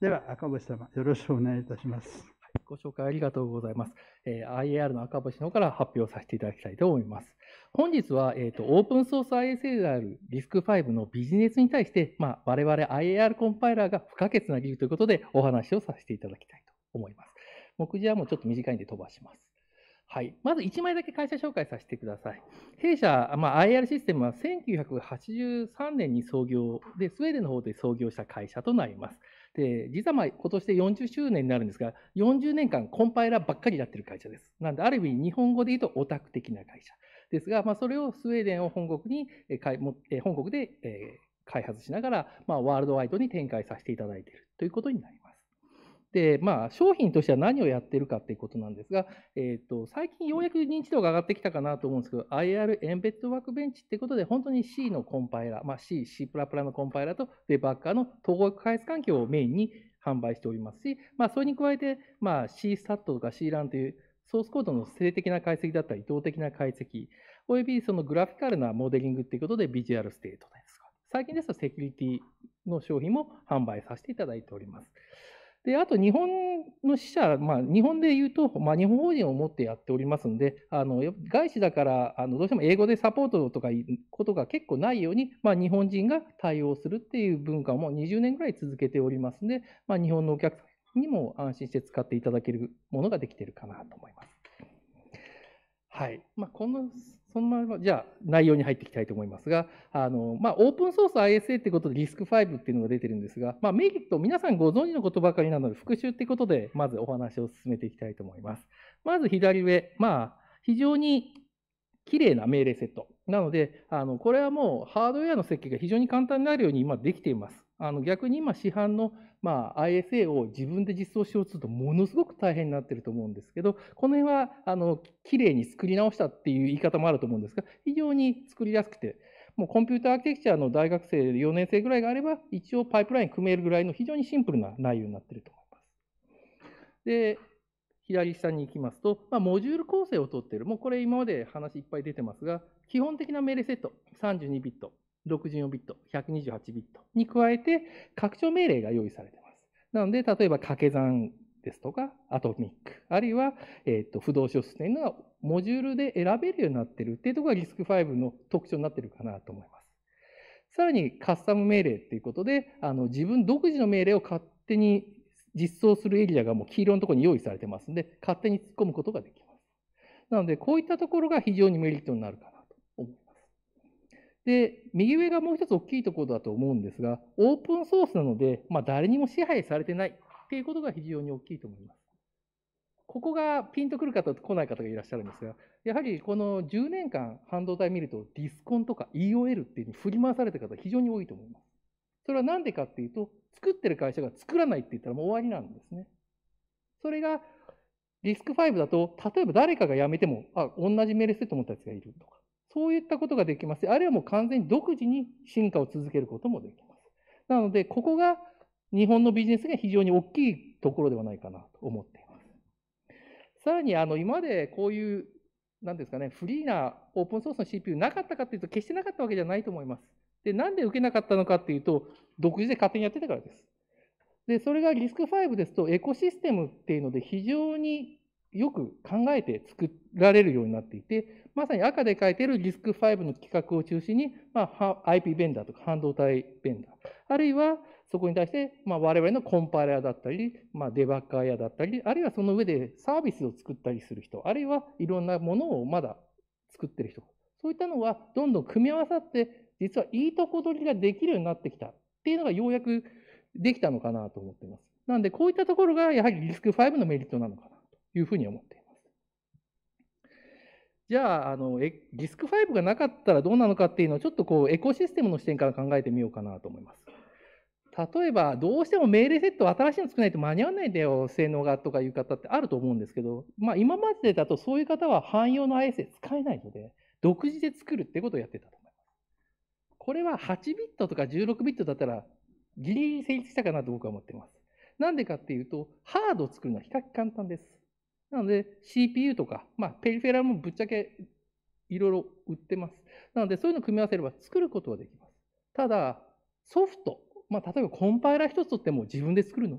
では、赤星様、よろしくお願いいたします。ご紹介ありがとうございます。えー、IAR の赤星の方から発表させていただきたいと思います。本日は、えーと、とオープンソース ISA であるリスク5のビジネスに対して、まあ、我々 IAR コンパイラーが不可欠な理由ということでお話をさせていただきたいと思います。目次はもうちょっと短いんで飛ばします。はい、まず1枚だけ会社紹介させてください。弊社、まあ、IR システムは1983年に創業で、スウェーデンの方で創業した会社となります。で実はまあ今年で40周年になるんですが40年間コンパイラーばっかりやってる会社ですなんである意味日本語で言うとオタク的な会社ですが、まあ、それをスウェーデンを本国に本国で開発しながら、まあ、ワールドワイドに展開させていただいているということになりますで、まあ、商品としては何をやってるかっていうことなんですが、えーと、最近ようやく認知度が上がってきたかなと思うんですけど IR エンベッドワークベンチってことで本当に C のコンパイラ、まあ、C、C++ のコンパイラとデバッカーの統合開発環境をメインに販売しておりますし、まあ、それに加えて、まあ、CSAT とか CLAN というソースコードの性的な解析だったり、動的な解析、およびそのグラフィカルなモデリングということで、ビジュアルステートです。か。最近ですと、セキュリティの商品も販売させていただいております。であと日本の支社、まあ、日本でいうと、まあ、日本法人を持ってやっておりますので、あの外資だからあのどうしても英語でサポートとかいうことが結構ないように、まあ、日本人が対応するっていう文化も20年ぐらい続けておりますので、まあ、日本のお客さんにも安心して使っていただけるものができているかなと思います。はいまあ、このこのまま、じゃあ、内容に入っていきたいと思いますが、あの、まあ、オープンソース ISA ってことでリスク5っていうのが出てるんですが、まあ、メリット、皆さんご存知のことばかりなので、復習ってことで、まずお話を進めていきたいと思います。まず左上、まあ、非常に綺麗な命令セット。なので、あの、これはもうハードウェアの設計が非常に簡単になるように今できています。あの、逆に今市販のまあ、ISA を自分で実装しようとするとものすごく大変になってると思うんですけど、この辺は、あの、れいに作り直したっていう言い方もあると思うんですが、非常に作りやすくて、もうコンピューターアーキテクチャの大学生4年生ぐらいがあれば、一応パイプライン組めるぐらいの非常にシンプルな内容になってると思います。で、左下に行きますと、まあ、モジュール構成をとっている。もうこれ今まで話いっぱい出てますが、基本的な命令セット、32ビット。64ビット、128ビットに加えて拡張命令が用意されています。なので、例えば掛け算ですとか、アトミック、あるいは、えーと、不動小数というのはモジュールで選べるようになっているっていうところがリスク5の特徴になっているかなと思います。さらにカスタム命令っていうことで、あの自分独自の命令を勝手に実装するエリアがもう黄色のところに用意されてますので、勝手に突っ込むことができます。なので、こういったところが非常にメリットになるかな。で、右上がもう一つ大きいところだと思うんですが、オープンソースなので、まあ、誰にも支配されてないっていうことが非常に大きいと思います。ここがピンとくる方と来ない方がいらっしゃるんですが、やはりこの10年間、半導体見ると、ディスコンとか EOL っていうふうに振り回された方、非常に多いと思います。それは何でかっていうと、作ってる会社が作らないって言ったらもう終わりなんですね。それがリスク5だと、例えば誰かが辞めても、あ、同じメールしてと思ったやつがいるとか、そういったことができます。あるいはもう完全に独自に進化を続けることもできます。なので、ここが日本のビジネスが非常に大きいところではないかなと思っています。さらに、あの、今までこういう、なんですかね、フリーなオープンソースの CPU なかったかというと、決してなかったわけじゃないと思います。で、なんで受けなかったのかっていうと、独自で勝手にやってたからです。で、それがリスク5ですと、エコシステムっていうので非常によく考えて作られるようになっていて、まさに赤で書いている i スク5の企画を中心に、まあ、IP ベンダーとか半導体ベンダー、あるいはそこに対して、まあ、我々のコンパイラーだったり、まあ、デバッカー屋だったり、あるいはその上でサービスを作ったりする人、あるいはいろんなものをまだ作ってる人、そういったのはどんどん組み合わさって、実はいいとこ取りができるようになってきたっていうのがようやくできたのかなと思っています。なんで、こういったところがやはり i スク5のメリットなのか。いうふうに思っています。じゃあ、あのィスク5がなかったらどうなのかっていうのをちょっとこうエコシステムの視点から考えてみようかなと思います。例えば、どうしても命令セット新しいの作らないと間に合わないんだよ、性能がとかいう方ってあると思うんですけど、まあ、今までだとそういう方は汎用の IS 使えないので、独自で作るってことをやってたと思います。これは8ビットとか16ビットだったら、ギリギリ成立したかなと僕は思っています。なんでかっていうと、ハードを作るのは比較簡単です。なので CPU とか、まあ、ペリフェラルもぶっちゃけいろいろ売ってます。なのでそういうのを組み合わせれば作ることはできます。ただソフト、まあ、例えばコンパイラー一つとっても自分で作るの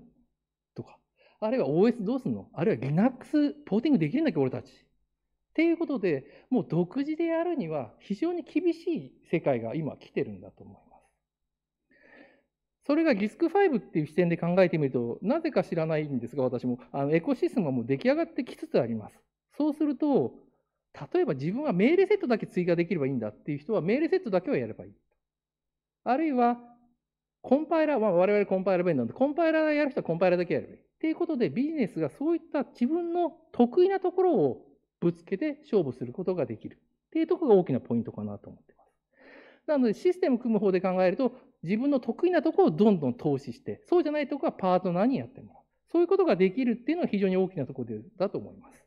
とか、あるいは OS どうすんのあるいは Linux ポーティングできるんだっけ俺たち。っていうことで、もう独自でやるには非常に厳しい世界が今来てるんだと思います。それが GISC5 っていう視点で考えてみると、なぜか知らないんですが、私も、あのエコシステムがもう出来上がってきつつあります。そうすると、例えば自分は命令セットだけ追加できればいいんだっていう人は、命令セットだけをやればいい。あるいは、コンパイラー、まあ、我々コンパイラー弁なんで、コンパイラーやる人はコンパイラーだけやればいい。っていうことで、ビジネスがそういった自分の得意なところをぶつけて勝負することができる。っていうところが大きなポイントかなと思ってます。なので、システム組む方で考えると、自分の得意なところをどんどん投資して、そうじゃないところはパートナーにやってもらう。そういうことができるっていうのは非常に大きなところだと思います。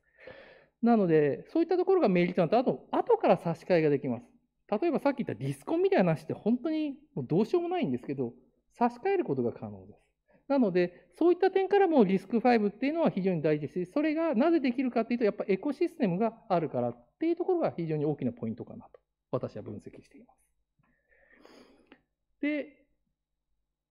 なので、そういったところがメリットなんと、あと、後から差し替えができます。例えばさっき言ったリスコンみたいな話って本当にもうどうしようもないんですけど、差し替えることが可能です。なので、そういった点からもリスク5っていうのは非常に大事ですし、それがなぜできるかっていうと、やっぱエコシステムがあるからっていうところが非常に大きなポイントかなと、私は分析しています。で、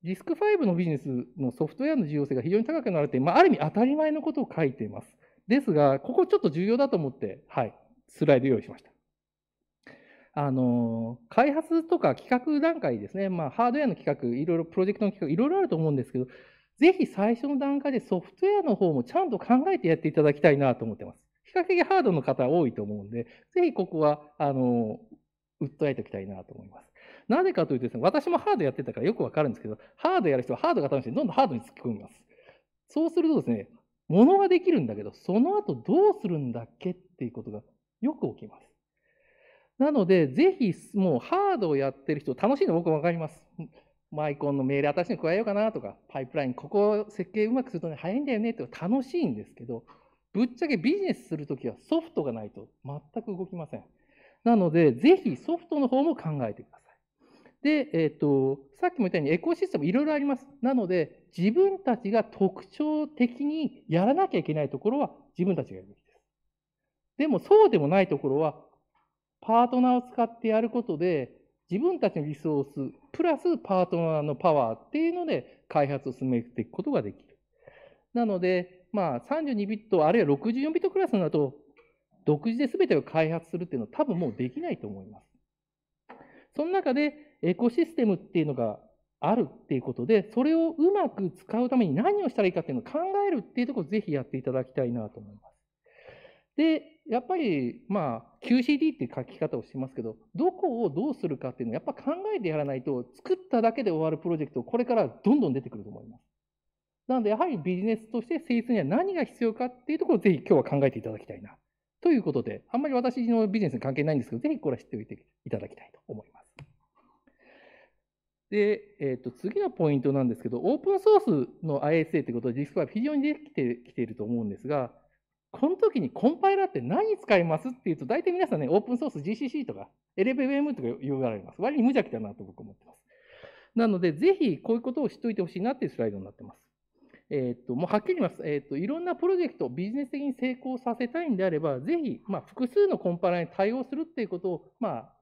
ィスク5のビジネスのソフトウェアの重要性が非常に高くなるって、まあ、ある意味当たり前のことを書いています。ですが、ここちょっと重要だと思って、はい、スライド用意しました。あの、開発とか企画段階ですね、まあ、ハードウェアの企画、いろいろプロジェクトの企画、いろいろあると思うんですけど、ぜひ最初の段階でソフトウェアの方もちゃんと考えてやっていただきたいなと思ってます。比較的ハードの方多いと思うんで、ぜひここは、あの、訴えておきたいなと思います。なぜかというとですね、私もハードやってたからよくわかるんですけど、ハードやる人はハードが楽しいどんどんハードに突っ込みます。そうするとですね、物ができるんだけど、その後どうするんだっけっていうことがよく起きます。なので、ぜひ、もうハードをやってる人、楽しいの僕分かります。マイコンの命令、私に加えようかなとか、パイプライン、ここ設計うまくするとね、早いんだよねって楽しいんですけど、ぶっちゃけビジネスするときはソフトがないと全く動きません。なので、ぜひソフトの方も考えてください。で、えっ、ー、と、さっきも言ったようにエコシステムいろいろあります。なので、自分たちが特徴的にやらなきゃいけないところは自分たちがやるべきです。でも、そうでもないところは、パートナーを使ってやることで、自分たちのリソース、プラスパートナーのパワーっていうので、開発を進めていくことができる。なので、まあ、32ビット、あるいは64ビットクラスになると、独自で全てを開発するっていうのは多分もうできないと思います。その中で、エコシステムっていうのがあるっていうことで、それをうまく使うために何をしたらいいかっていうのを考えるっていうところをぜひやっていただきたいなと思います。で、やっぱり、まあ、QCD っていう書き方をしますけど、どこをどうするかっていうのは、やっぱ考えてやらないと、作っただけで終わるプロジェクト、これからどんどん出てくると思います。なので、やはりビジネスとして成立には何が必要かっていうところをぜひ今日は考えていただきたいな。ということで、あんまり私のビジネスに関係ないんですけど、ぜひこれは知っておいていただきたいと思います。で、えー、と次のポイントなんですけど、オープンソースの ISA ということは d i s 非常にできてきていると思うんですが、この時にコンパイラーって何使いますっていうと、大体皆さんね、オープンソース GCC とか l v m とか言われます。割に無邪気だなと僕は思ってます。なので、ぜひこういうことを知っておいてほしいなっていうスライドになってます。えっ、ー、と、もうはっきり言います。えっ、ー、と、いろんなプロジェクトビジネス的に成功させたいんであれば、ぜひ、まあ、複数のコンパイラーに対応するっていうことを、まあ、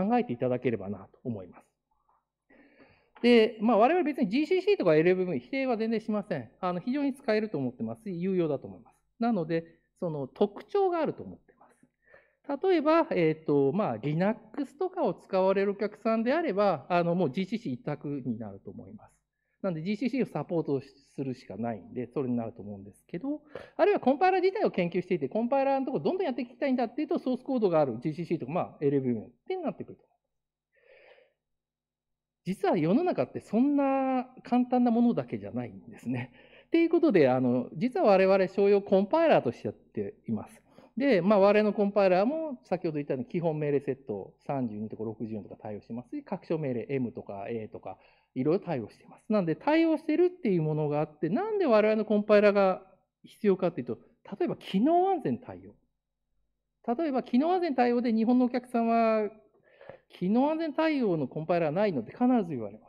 考えていただければなと思います。で、まあ、我々別に GCC とか LLVM 否定は全然しません。あの、非常に使えると思ってますし、有用だと思います。なので、その特徴があると思ってます。例えば、えっ、ー、と、まあ、Linux とかを使われるお客さんであれば、あの、もう GCC 一択になると思います。なんで GCC をサポートするしかないんで、それになると思うんですけど、あるいはコンパイラー自体を研究していて、コンパイラーのところどんどんやっていきたいんだっていうと、ソースコードがある GCC とか、まあ、LLVM ってなってくると。実は世の中ってそんな簡単なものだけじゃないんですね。っていうことで、あの、実は我々商用コンパイラーとしてやっています。で、まあ、我々のコンパイラーも、先ほど言ったように基本命令セット32とか64とか対応してますし、拡張命令 M とか A とか、いろいろ対応しています。なので、対応してるっていうものがあって、なんで我々のコンパイラーが必要かっていうと、例えば機能安全対応。例えば、機能安全対応で日本のお客さんは機能安全対応のコンパイラーはないので必ず言われます。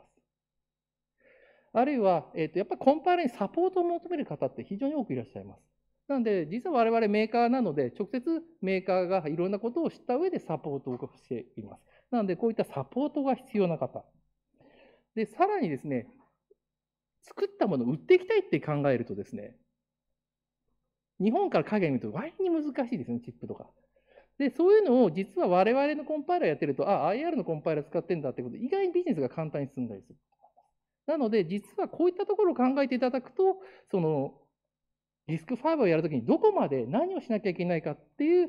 あるいは、えっとやっぱりコンパイラーにサポートを求める方って非常に多くいらっしゃいます。なので、実は我々メーカーなので、直接メーカーがいろんなことを知った上でサポートをしています。なので、こういったサポートが必要な方。で、さらにですね、作ったものを売っていきたいって考えるとですね、日本から影を見ると割に難しいですね、チップとか。で、そういうのを実は我々のコンパイラーやってると、あ、IR のコンパイラー使ってんだってこと意外にビジネスが簡単に進んだりする。なので、実はこういったところを考えていただくと、その、リスク5をやるときにどこまで何をしなきゃいけないかっていう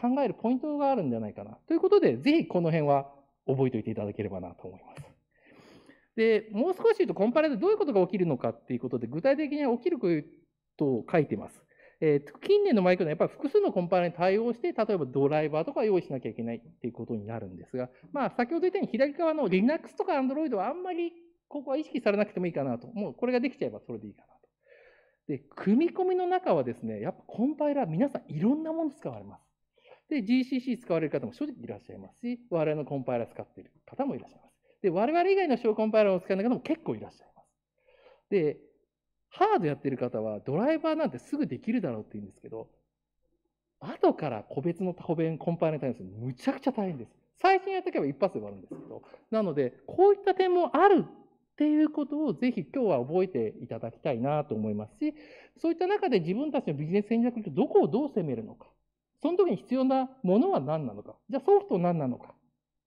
考えるポイントがあるんじゃないかな。ということで、ぜひこの辺は覚えておいていただければなと思います。で、もう少し言うと、コンパラーでどういうことが起きるのかっていうことで、具体的には起きることを書いてます。えー、近年のマイクロはやっぱり複数のコンパイラに対応して、例えばドライバーとか用意しなきゃいけないっていうことになるんですが、まあ、先ほど言ったように左側の Linux とか Android はあんまりここは意識されなくてもいいかなと。もうこれができちゃえばそれでいいかなと。で、組み込みの中はですね、やっぱコンパイラー皆さんいろんなもの使われます。で、GCC 使われる方も正直いらっしゃいますし、我々のコンパイラー使っている方もいらっしゃいます。で、我々以外の小コンパイラーを使わない方も結構いらっしゃいます。で、ハードやってる方はドライバーなんてすぐできるだろうって言うんですけど、後から個別の個弁、コンパイルに対するむちゃくちゃ大変です。最新やっておけば一発で終わるんですけど、なので、こういった点もあるっていうことをぜひ今日は覚えていただきたいなと思いますし、そういった中で自分たちのビジネス戦略とどこをどう攻めるのか、その時に必要なものは何なのか、じゃあソフト何なのか、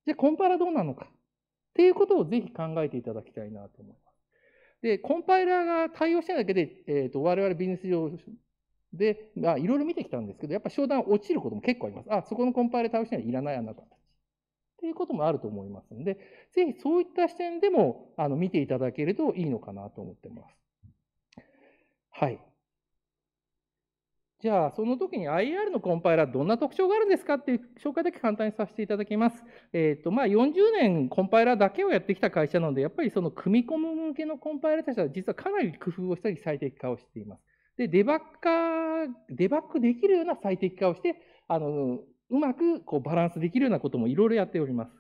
じゃあコンパラどうなのか、っていうことをぜひ考えていただきたいなと思います。で、コンパイラーが対応してないだけで、えっ、ー、と、我々ビジネス上で、まあ、いろいろ見てきたんですけど、やっぱ商談落ちることも結構あります。あ、そこのコンパイラー対応してないいらないあなたっていうこともあると思いますので、ぜひそういった視点でも、あの、見ていただけるといいのかなと思ってます。はい。じゃあ、その時に IR のコンパイラー、どんな特徴があるんですかっていう紹介だけ簡単にさせていただきます。えっ、ー、と、まあ、40年コンパイラーだけをやってきた会社なので、やっぱりその組み込む向けのコンパイラーしては実はかなり工夫をしたり最適化をしています。で、デバッカー、デバッグできるような最適化をして、あの、うまくこうバランスできるようなこともいろいろやっております。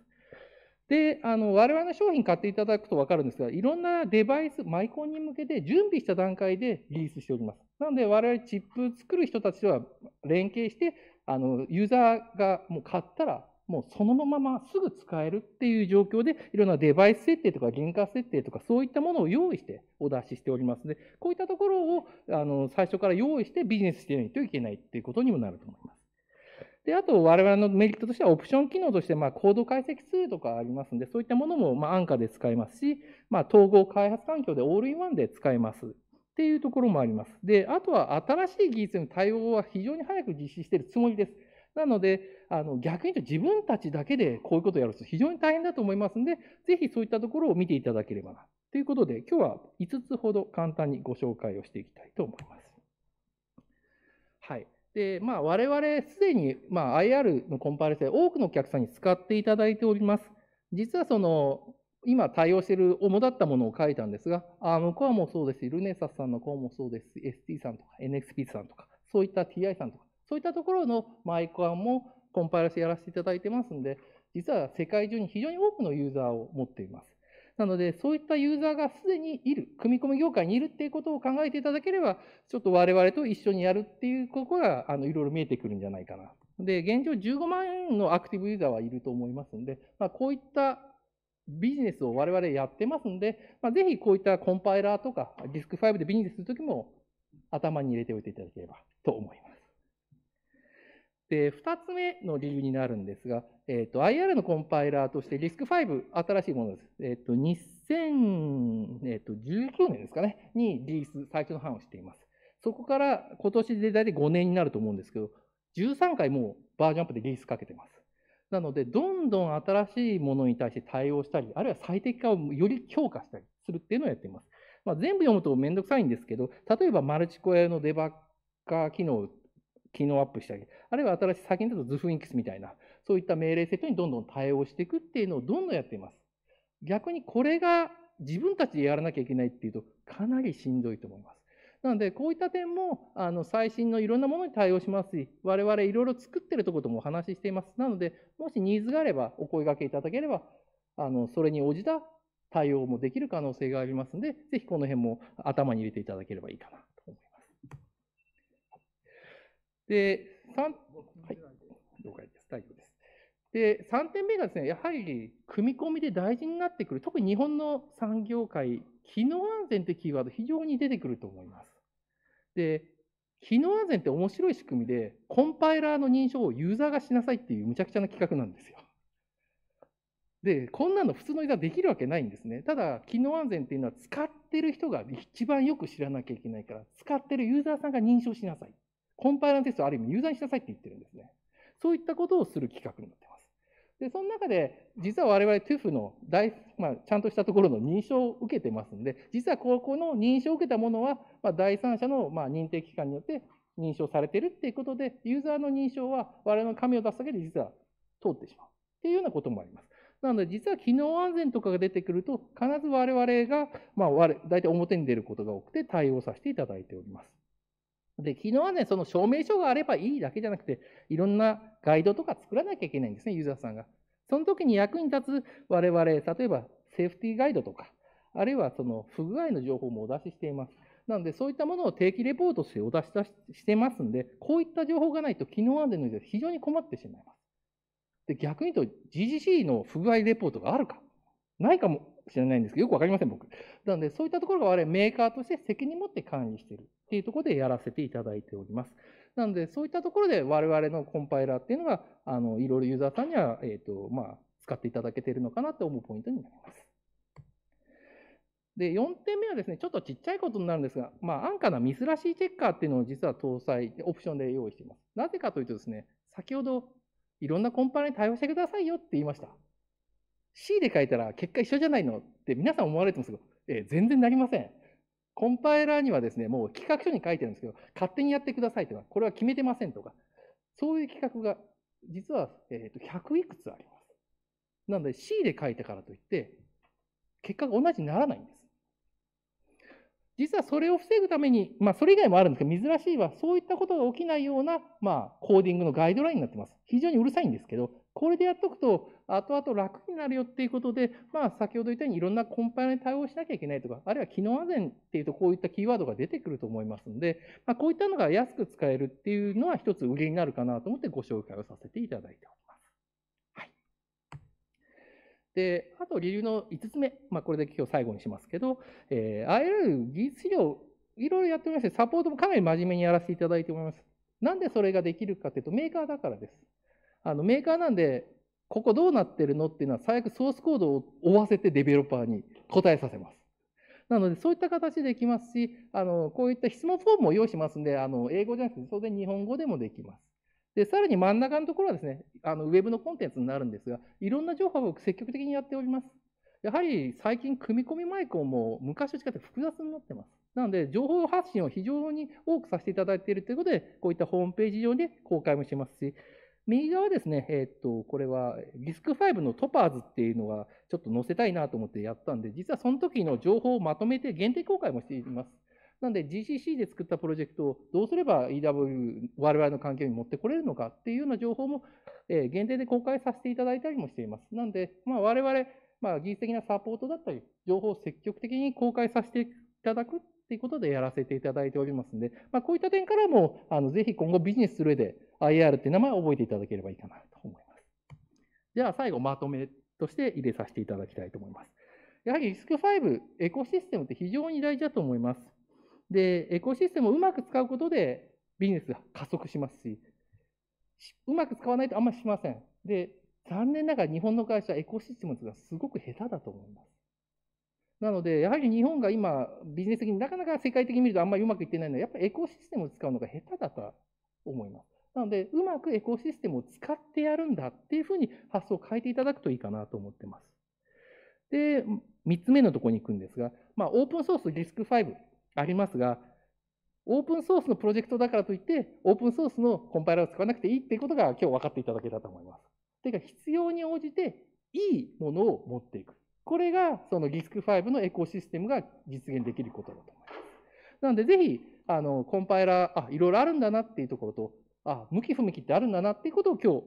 で、あの、我々の商品買っていただくと分かるんですが、いろんなデバイス、マイコンに向けて準備した段階でリリースしております。なので、我々チップ作る人たちとは連携して、あの、ユーザーがもう買ったら、もうそのまますぐ使えるっていう状況で、いろんなデバイス設定とか原価設定とか、そういったものを用意してお出ししておりますので、こういったところをあの最初から用意してビジネスしてないといけないっていうことにもなると思います。で、あと我々のメリットとしては、オプション機能として、まあ、コード解析ツールとかありますので、そういったものも、まあ、安価で使えますし、まあ、統合開発環境でオールインワンで使えます。っていうところもあります。で、あとは新しい技術への対応は非常に早く実施しているつもりです。なので、あの逆に言うと自分たちだけでこういうことをやると非常に大変だと思いますので、ぜひそういったところを見ていただければな。ということで、今日は5つほど簡単にご紹介をしていきたいと思います。はい。で、まあ、我々すでに、まあ、IR のコンパレスで多くのお客さんに使っていただいております。実はその今対応している主だったものを書いたんですが、あのコアもそうですし、ルネサスさんのコアもそうですし、ST さんとか NXP さんとか、そういった TI さんとか、そういったところのマイコアもコンパイラーしてやらせていただいてますんで、実は世界中に非常に多くのユーザーを持っています。なので、そういったユーザーがすでにいる、組み込み業界にいるっていうことを考えていただければ、ちょっと我々と一緒にやるっていうことが、あの、いろいろ見えてくるんじゃないかな。で、現状15万円のアクティブユーザーはいると思いますんで、まあ、こういったビジネスを我々やってますんで、まあ、ぜひこういったコンパイラーとかディスク5でビジネスするときも頭に入れておいていただければと思います。で、2つ目の理由になるんですが、えっ、ー、と、IR のコンパイラーとしてリスク5、新しいものです。えっ、ー、と、2019年ですかね、にリリース、最初の版をしています。そこから今年で大体5年になると思うんですけど、13回もうバージョンアップでリリースかけてます。なので、どんどん新しいものに対して対応したり、あるいは最適化をより強化したりするっていうのをやっています。まあ、全部読むとめんどくさいんですけど、例えばマルチコエのデバッカー機能を機能アップしたり、あるいは新しい最近だとズフインクスみたいな、そういった命令セットにどんどん対応していくっていうのをどんどんやっています。逆にこれが自分たちでやらなきゃいけないっていうと、かなりしんどいと思います。なので、こういった点もあの最新のいろんなものに対応しますし、我々いろいろ作ってるとこともお話ししています。なので、もしニーズがあればお声がけいただければ、あのそれに応じた対応もできる可能性がありますので、ぜひこの辺も頭に入れていただければいいかなと思います。で、3、はい、了解です。大丈夫です。で、3点目がですね、やはり組み込みで大事になってくる、特に日本の産業界、機能安全というキーワード、非常に出てくると思います。で、機能安全って面白い仕組みで、コンパイラーの認証をユーザーがしなさいっていうむちゃくちゃな企画なんですよ。で、こんなの普通のユーザーできるわけないんですね。ただ、機能安全っていうのは使ってる人が一番よく知らなきゃいけないから、使ってるユーザーさんが認証しなさい。コンパイラーのテストある意味ユーザーにしなさいって言ってるんですね。そういったことをする企画になってます。で、その中で、実は我々 t u f の大、まあ、ちゃんとしたところの認証を受けてますので、実はここの認証を受けたものは、まあ、第三者のまあ認定機関によって認証されてるっていうことで、ユーザーの認証は我々の紙を出すだけで実は通ってしまうっていうようなこともあります。なので、実は機能安全とかが出てくると、必ず我々が、まあ、大体表に出ることが多くて対応させていただいております。で、昨日はね、その証明書があればいいだけじゃなくて、いろんなガイドとか作らなきゃいけないんですね、ユーザーさんが。その時に役に立つ我々、例えばセーフティーガイドとか、あるいはその不具合の情報もお出ししています。なので、そういったものを定期レポートしてお出ししてますんで、こういった情報がないと、昨日までの時代、非常に困ってしまいます。で、逆に言うと、GGC の不具合レポートがあるか、ないかも知らないんですけど、よくわかりません、僕。なので、そういったところが我々メーカーとして責任持って管理しているっていうところでやらせていただいております。なので、そういったところで我々のコンパイラーっていうのが、あの、いろいろユーザーさんには、えっ、ー、と、まあ、使っていただけているのかなと思うポイントになります。で、4点目はですね、ちょっとちっちゃいことになるんですが、まあ、安価なミスらしいチェッカーっていうのを実は搭載、オプションで用意しています。なぜかというとですね、先ほどいろんなコンパイラーに対応してくださいよって言いました。C で書いたら結果一緒じゃないのって皆さん思われてますけど、えー、全然なりません。コンパイラーにはですね、もう企画書に書いてるんですけど、勝手にやってくださいとか、これは決めてませんとか、そういう企画が実は、えー、と100いくつあります。なので C で書いたからといって、結果が同じにならないんです。実はそれを防ぐために、まあ、それ以外もあるんですけど、珍しいは、そういったことが起きないような、まあ、コーディングのガイドラインになってます。非常にうるさいんですけど、これでやっとくと、後々楽になるよっていうことで、まあ、先ほど言ったようにいろんなコンパイラに対応しなきゃいけないとか、あるいは機能安全っていうとこういったキーワードが出てくると思いますので、まあ、こういったのが安く使えるっていうのは一つ売りになるかなと思ってご紹介をさせていただいております。はい。で、あと理由の5つ目。まあ、これで今日最後にしますけど、えー、i r 技術資料、いろいろやっておりまして、サポートもかなり真面目にやらせていただいております。なんでそれができるかというと、メーカーだからです。あのメーカーなんで、ここどうなってるのっていうのは、最悪ソースコードを追わせてデベロッパーに答えさせます。なので、そういった形でできますし、あのこういった質問フォームを用意しますんで、あの英語じゃなくて、当然日本語でもできます。で、さらに真ん中のところはですね、あのウェブのコンテンツになるんですが、いろんな情報を積極的にやっております。やはり最近、組み込みマイクも昔と違って複雑になってます。なので、情報発信を非常に多くさせていただいているということで、こういったホームページ上で公開もしてますし、右側ですね、えっ、と、これはリスク5のトパーズっていうのがちょっと載せたいなと思ってやったんで、実はその時の情報をまとめて限定公開もしています。なので GCC で作ったプロジェクトをどうすれば EW、我々の環境に持ってこれるのかっていうような情報も限定で公開させていただいたりもしています。なので、まあ、我々、まあ、技術的なサポートだったり、情報を積極的に公開させていただくっていうことでやらせていただいておりますので、まあ、こういった点からも、あのぜひ今後ビジネスする上で、IR っていう名前を覚えていただければいいかなと思います。じゃあ最後、まとめとして入れさせていただきたいと思います。やはりリスク5、エコシステムって非常に大事だと思います。で、エコシステムをうまく使うことでビジネスが加速しますし、うまく使わないとあんまりしません。で、残念ながら日本の会社、エコシステムがすごく下手だと思います。なので、やはり日本が今、ビジネス的になかなか世界的に見るとあんまりうまくいってないのは、やっぱりエコシステムを使うのが下手だったので、うまくエコシステムを使ってやるんだっていうふうに発想を変えていただくといいかなと思ってます。で、3つ目のところに行くんですが、まあ、オープンソースリスク5ありますが、オープンソースのプロジェクトだからといって、オープンソースのコンパイラーを使わなくていいっていうことが今日分かっていただけたと思います。というか、必要に応じていいものを持っていく。これが、そのリスク5のエコシステムが実現できることだと思います。なので、ぜひ、あの、コンパイラー、あ、いろいろあるんだなっていうところと、あ、向き不向きってあるんだなっていうことを今日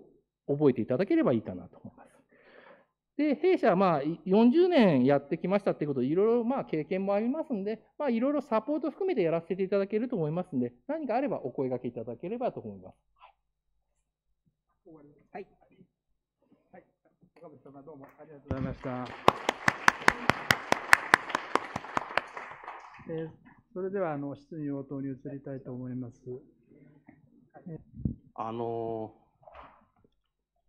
覚えていただければいいかなと思います。で、弊社はまあ40年やってきましたっていうこといろいろまあ経験もありますんで、まあいろいろサポート含めてやらせていただけると思いますんで、何かあればお声掛けいただければと思います。はい。はい。はい。岡部様どうもありがとうございました。えー、それではあの質疑応答に移りたいと思います。あの、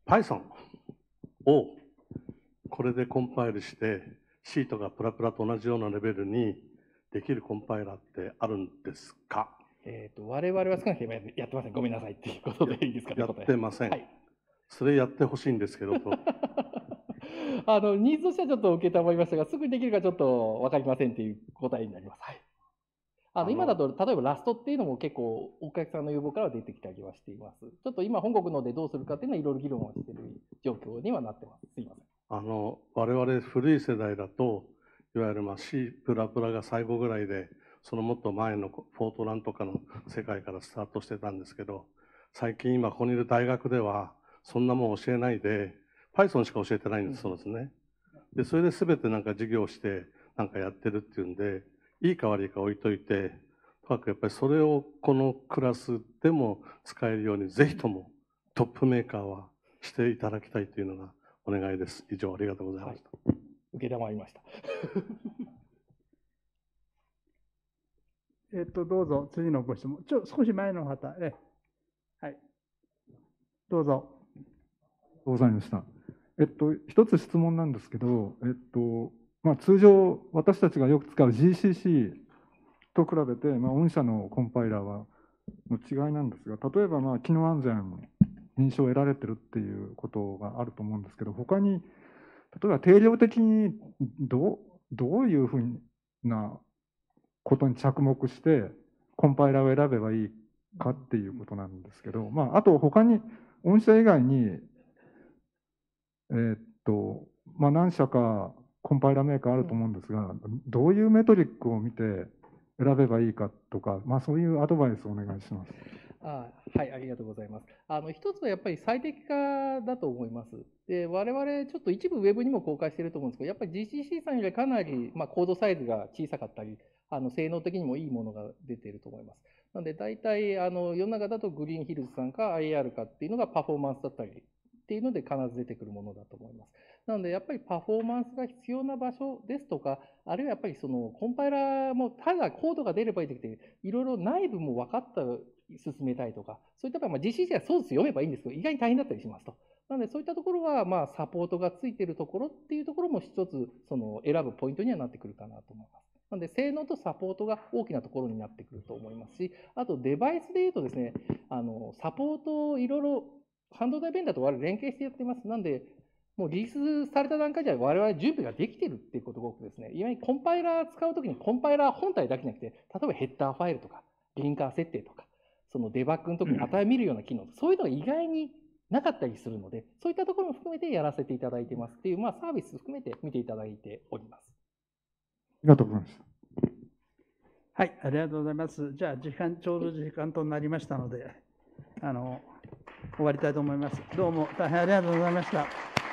Python をこれでコンパイルして、シートがプラプラと同じようなレベルにできるコンパイラーってあるんですかえーと、れ我々は少なくとやってません、ごめんなさいっていうことでいいですか、ね、やってません、はい、それやってほしいんですけどと。あのニーズとしてはちょっと受けまりましたが、すぐにできるかちょっと分かりませんっていう答えになります。はいあの今だと、例えばラストっていうのも結構お客さんの要望から出てきたりはしています。ちょっと今、本国のでどうするかっていうのは、いろいろ議論をしている状況にはなってます。すいません。あの、我々古い世代だと、いわゆるまあ C プラプラが最後ぐらいで、そのもっと前のフォートランとかの世界からスタートしてたんですけど、最近今ここにいる大学では、そんなもん教えないで、Python しか教えてないんです、そうですね。で、それで全てなんか授業して、なんかやってるっていうんで、いいか悪いか置いといてとにかくやっぱりそれをこのクラスでも使えるようにぜひともトップメーカーはしていただきたいというのがお願いです。以上ありがとうございました。はい、承りました。えっとどうぞ次のご質問。ちょ少し前の方えはいどうぞ。ございました。えっと一つ質問なんですけど、えっとまあ、通常私たちがよく使う GCC と比べて、まあ、御社のコンパイラーはの違いなんですが例えばまあ機能安全認証を得られてるっていうことがあると思うんですけど他に例えば定量的にどどういうふうなことに着目してコンパイラーを選べばいいかっていうことなんですけど、まあ、あと他に御社以外に、えー、っとまあ、何社かコンパイラメーカーあると思うんですが、どういうメトリックを見て選べばいいかとか、まあ、そういうアドバイスをお願いします。あはいありがとうございますあの一つはやっぱり最適化だと思いますで我々ちょっと一部ウェブにも公開していると思うんですけどやっぱり GCC さんよりかなり、まあ、コードサイズが小さかったりあの性能的にもいいものが出ていると思いますなので大体あの世の中だとグリーンヒルズさんか IR かっていうのがパフォーマンスだったりっていうので必ず出てくるものだと思いますなので、やっぱりパフォーマンスが必要な場所ですとか、あるいはやっぱりそのコンパイラーもただコードが出ればいいときって、いろいろ内部も分かった進めたいとか、そういった場合、まあ、GCC はソース読めばいいんですけど、意外に大変だったりしますと。なので、そういったところは、まあ、サポートがついているところっていうところも一つ、その、選ぶポイントにはなってくるかなと思います。なので、性能とサポートが大きなところになってくると思いますし、あと、デバイスで言うとですね、あの、サポートをいろいろ半導体ベンダーと我々連携してやってます。なんで、もうリリースされた段階では我々準備ができてるっていうことが多くですね、いわゆるコンパイラー使うときにコンパイラー本体だけじゃなくて、例えばヘッダーファイルとか、リンカー設定とか、そのデバッグの時に値を見るような機能、そういうのが意外になかったりするので、そういったところも含めてやらせていただいてますっていう、まあ、サービス含めて見ていただいております。ありがとうございます。はい、ありがとうございます。じゃあ、時間、ちょうど時間となりましたので、あの、終わりたいと思います。どうも大変ありがとうございました。